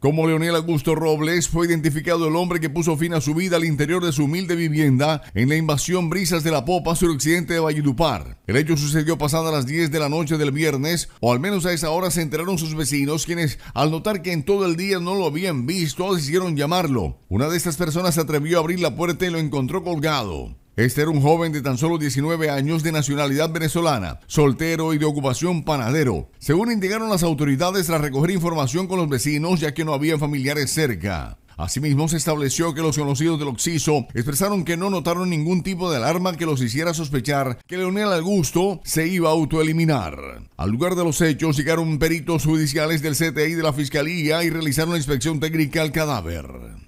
Como Leonel Augusto Robles fue identificado el hombre que puso fin a su vida al interior de su humilde vivienda en la invasión Brisas de la Popa, suroccidente de Valledupar. El hecho sucedió pasadas las 10 de la noche del viernes, o al menos a esa hora se enteraron sus vecinos, quienes, al notar que en todo el día no lo habían visto, decidieron llamarlo. Una de estas personas se atrevió a abrir la puerta y lo encontró colgado. Este era un joven de tan solo 19 años de nacionalidad venezolana, soltero y de ocupación panadero. Según indicaron las autoridades tras recoger información con los vecinos ya que no había familiares cerca. Asimismo, se estableció que los conocidos del occiso expresaron que no notaron ningún tipo de alarma que los hiciera sospechar que Leonel Augusto se iba a autoeliminar. Al lugar de los hechos llegaron peritos judiciales del CTI de la Fiscalía y realizaron una inspección técnica al cadáver.